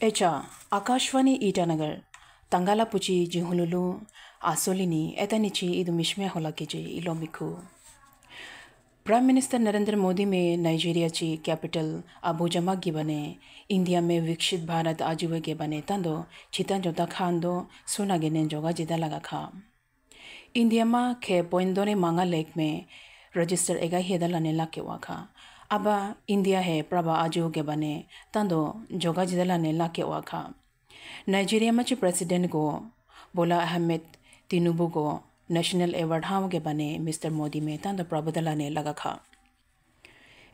Echa, Akashwani Itanagar, Tangala Puchi Jihululu, Asolini, Etanichi Idu Mishmiya Hola Keje, Ilomiku. Prime Minister Narendra Modi me Nigeria chi capital Abuja ma gibane, India me Vikshit Bharat Ajiwe gibane, tando Chitan Jota Khan do Suna gine joga jida laga kha. India ma ke Poindone Manga Lake me register ega hedala ne lakke waka. अब India है प्रभा aju के बने तंदो जोगा जिदला ने लाके वाखा Nigeria much president को बोला अहमद तिनुबू को नेशनल एवार्ड हाउ के बने मिस्टर मोदी में तंद प्रबदला ने लगा खा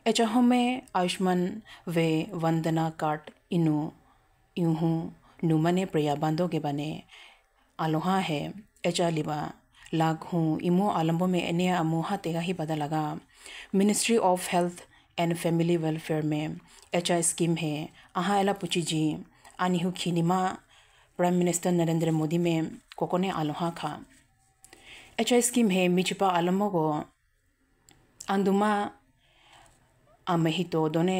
एचहो में आयुष्मान वे वंदना काट इनु यूहू नुमने प्रिया बांधो के बने आलोहा है एचा लिबा लाख हूँ इमो आलम्बो में एने अमोहा तेगा ही पता लगा ministry of health and family welfare में एच आई स्कीम है अहाँ एला पुची जी आनी खी निमा प्राइम मिनिस्टर नरेंद्र मोदी में कोकोने आलोहा खा एच आई स्कीम है मिचपा आलमो को आंदुमा आमही तो दोने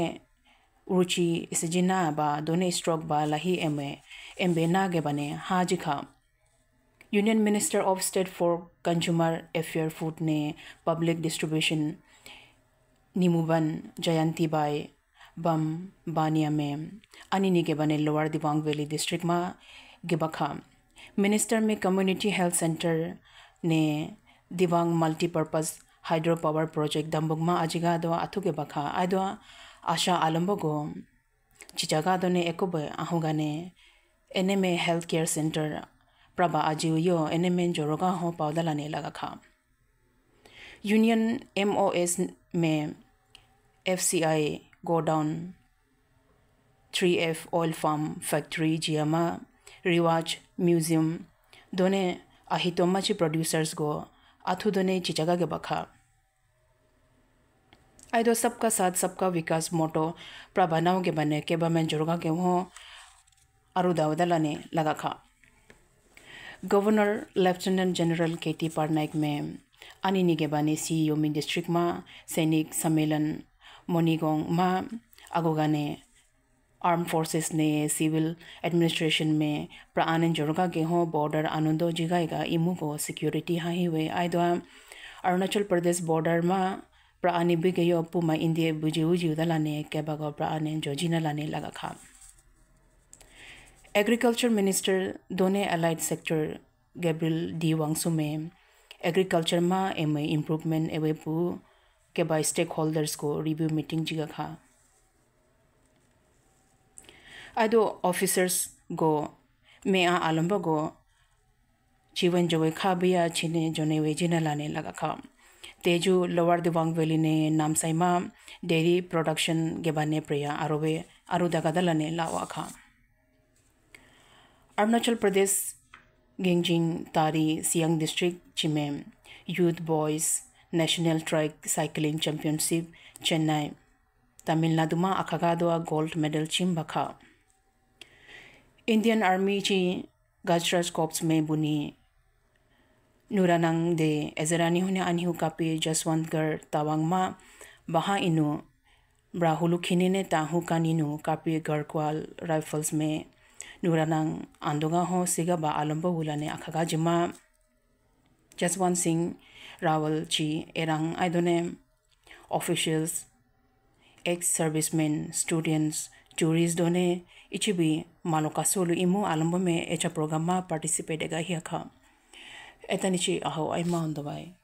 रुचि इस जिना बा दोने स्ट्रोक बा लाही एम एम बे ना गे बने जी खा union minister of state for consumer affair food ने पब्लिक डिस्ट्रीब्यूशन निमुबन बाई बम बानियामे अनि बने लोअर दिबांग वैली डिस्ट्रिक्टमा गिबखा मिनिस्टर में कम्युनिटी हेल्थ सेंटर ने Dibang multipurpose hydro power project दम्बुगमा अजिगा दो के बखा आदो आशा आलम्बगो चिचागा दो ने एकोब आहुगाने एने में हेल्थ केयर सेंटर प्रभा आजीव एने में जोरोगा हो पावदला ने लगा खा यूनियन एमओएस में FCI godown three F oil farm factory जियामा रिवाज म्यूजियम दोने आहितोमाची प्रोड्यूसर्स गो अथु दोने चिचगा के बखा आई दो सबका साथ सबका विकास मोटो प्रभानाओं के बने के बमें जुड़गा के वो अरुदावदला ने लगा खा governor lieutenant general K T Patnaik में अनि निगेबाने सी योमी मा सैनिक सम्मेलन मोनिगोंगमा अगोगाने आर्म फोर्सेस ने सिविल एडमिनिस्ट्रेशन में प्रान जोरगा के हों बॉर्डर आनंदो जिगाएगा इमू को सिक्योरिटी ही हुए आयदा अरुणाचल प्रदेश बॉर्डर मा प्राणी भी गयो अपू में इंडिया बुझे उजी उदा लाने के बगो प्राण जोजीना लाने लगा खा एग्रीकल्चर मिनिस्टर दोने allied sector Gabriel D Wangsu में एग्रीकल्चरमा एम इम्प्रुभमेन्ट एवेपु केबा स्टेक को रिव्यू मीटिंग जी खा आदो ऑफिसर्स गो मे आ आलम्ब गो जीवन जो खा बिया छिने जोने वे जिन लाने लगा खा तेजु लोअर दिवांग वैली ने नामसाइमा डेयरी प्रोडक्शन गेबाने प्रिया आरोवे आरो दगा दलने लावा खा अरुणाचल प्रदेश गेंगजिंग तारी सियांग डिस्ट्रिक्ट चिमे youth boys national track cycling championship Chennai Tamil Nadu मा अखागादवा गोल्ड मेडल चिम बखा इंडियन आर्मी ची गजराज कॉप्स में बुनी नूरानंग दे एजरानी होने अनिहु कापे जसवंतगढ़ तवांग मा बहा इनु ब्राहुलु खिने ने ताहु कानीनु कापे गढ़कवाल राइफल्स में nuranang andonga ho siga ba alombo ulane akhaga jima jaswan singh rawal chi erang aidone officials ex servicemen students tourists done ichibi maloka solo imu alombo me echa program ma participate ga hiya kha etanichi aho aima ondobai